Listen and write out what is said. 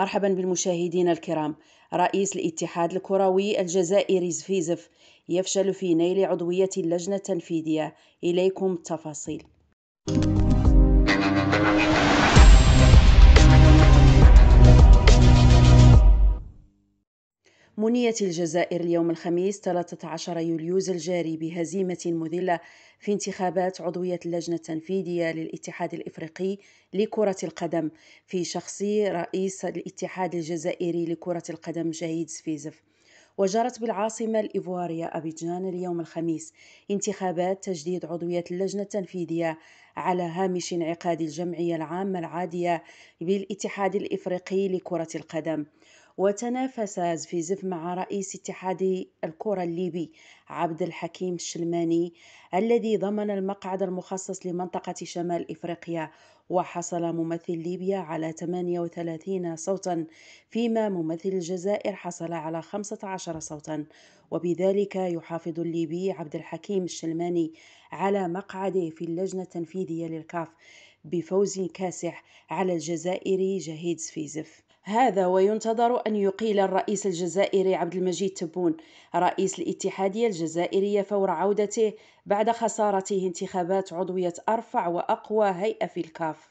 مرحبا بالمشاهدين الكرام رئيس الاتحاد الكروي الجزائري زفيزف يفشل في نيل عضوية اللجنة التنفيذية إليكم التفاصيل منيت الجزائر اليوم الخميس 13 يوليوز الجاري بهزيمة مذلة في انتخابات عضوية اللجنة التنفيذية للاتحاد الإفريقي لكرة القدم في شخصي رئيس الاتحاد الجزائري لكرة القدم جايد سفيزف وجرت بالعاصمة الإيفوارية أبيجان اليوم الخميس انتخابات تجديد عضوية اللجنة التنفيذية على هامش انعقاد الجمعية العامة العادية بالاتحاد الإفريقي لكرة القدم وتنافس زفيزف مع رئيس اتحاد الكرة الليبي عبد الحكيم الشلماني الذي ضمن المقعد المخصص لمنطقة شمال إفريقيا وحصل ممثل ليبيا على 38 صوتا فيما ممثل الجزائر حصل على 15 صوتا وبذلك يحافظ الليبي عبد الحكيم الشلماني على مقعده في اللجنة التنفيذية للكاف بفوز كاسح على الجزائري جهيد سفيزف هذا وينتظر أن يقيل الرئيس الجزائري عبد المجيد تبون رئيس الاتحادية الجزائرية فور عودته بعد خسارته انتخابات عضوية أرفع وأقوى هيئة في الكاف